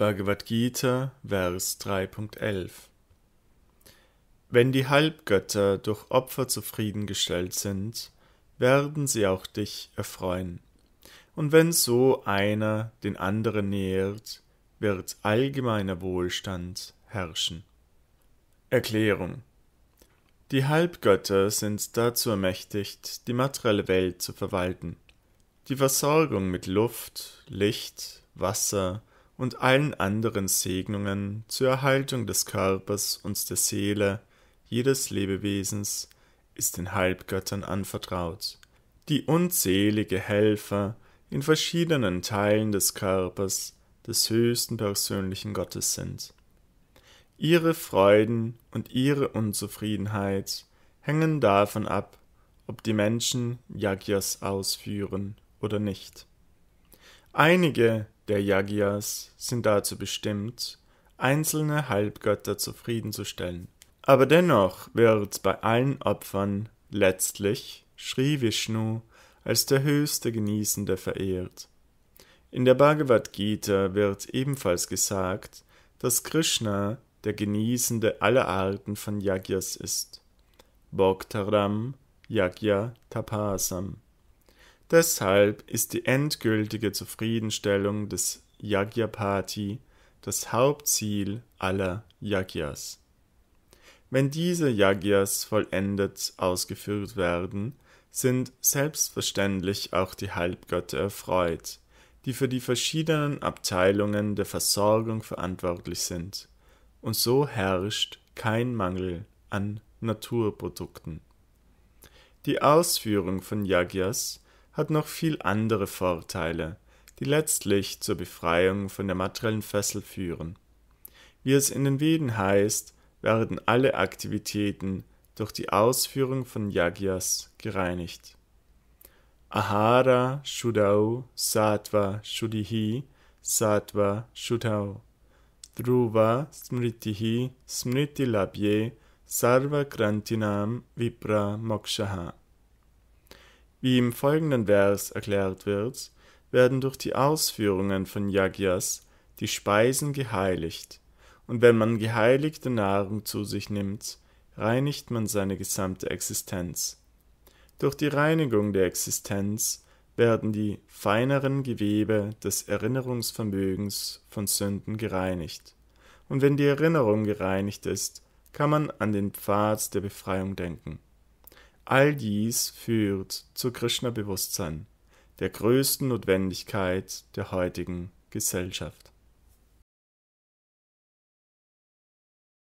Bhagavad Gita, Vers 3.11 Wenn die Halbgötter durch Opfer zufriedengestellt sind, werden sie auch dich erfreuen. Und wenn so einer den anderen nähert, wird allgemeiner Wohlstand herrschen. Erklärung Die Halbgötter sind dazu ermächtigt, die materielle Welt zu verwalten. Die Versorgung mit Luft, Licht, Wasser, und allen anderen Segnungen zur Erhaltung des Körpers und der Seele jedes Lebewesens ist den Halbgöttern anvertraut, die unzählige Helfer in verschiedenen Teilen des Körpers des höchsten persönlichen Gottes sind. Ihre Freuden und ihre Unzufriedenheit hängen davon ab, ob die Menschen Yagyas ausführen oder nicht. Einige der Yagyas sind dazu bestimmt, einzelne Halbgötter zufriedenzustellen. Aber dennoch wird bei allen Opfern letztlich Sri Vishnu als der höchste Genießende verehrt. In der Bhagavad Gita wird ebenfalls gesagt, dass Krishna der Genießende aller Arten von Yagyas ist. Bhoktaram Yagya Tapasam. Deshalb ist die endgültige Zufriedenstellung des Yajnapati das Hauptziel aller Yajnas. Wenn diese Yajnas vollendet ausgeführt werden, sind selbstverständlich auch die Halbgötter erfreut, die für die verschiedenen Abteilungen der Versorgung verantwortlich sind, und so herrscht kein Mangel an Naturprodukten. Die Ausführung von Yajnas hat noch viel andere Vorteile, die letztlich zur Befreiung von der materiellen Fessel führen. Wie es in den Veden heißt, werden alle Aktivitäten durch die Ausführung von Yajnas gereinigt. Ahara Shudau Sattva Shuddhihi Sattva Shuddhau Dhruva Smritihi Smriti Labye Sarva Krantinam Vipra Mokshaha wie im folgenden Vers erklärt wird, werden durch die Ausführungen von Yajnas die Speisen geheiligt, und wenn man geheiligte Nahrung zu sich nimmt, reinigt man seine gesamte Existenz. Durch die Reinigung der Existenz werden die feineren Gewebe des Erinnerungsvermögens von Sünden gereinigt. Und wenn die Erinnerung gereinigt ist, kann man an den Pfad der Befreiung denken. All dies führt zu Krishna-Bewusstsein, der größten Notwendigkeit der heutigen Gesellschaft.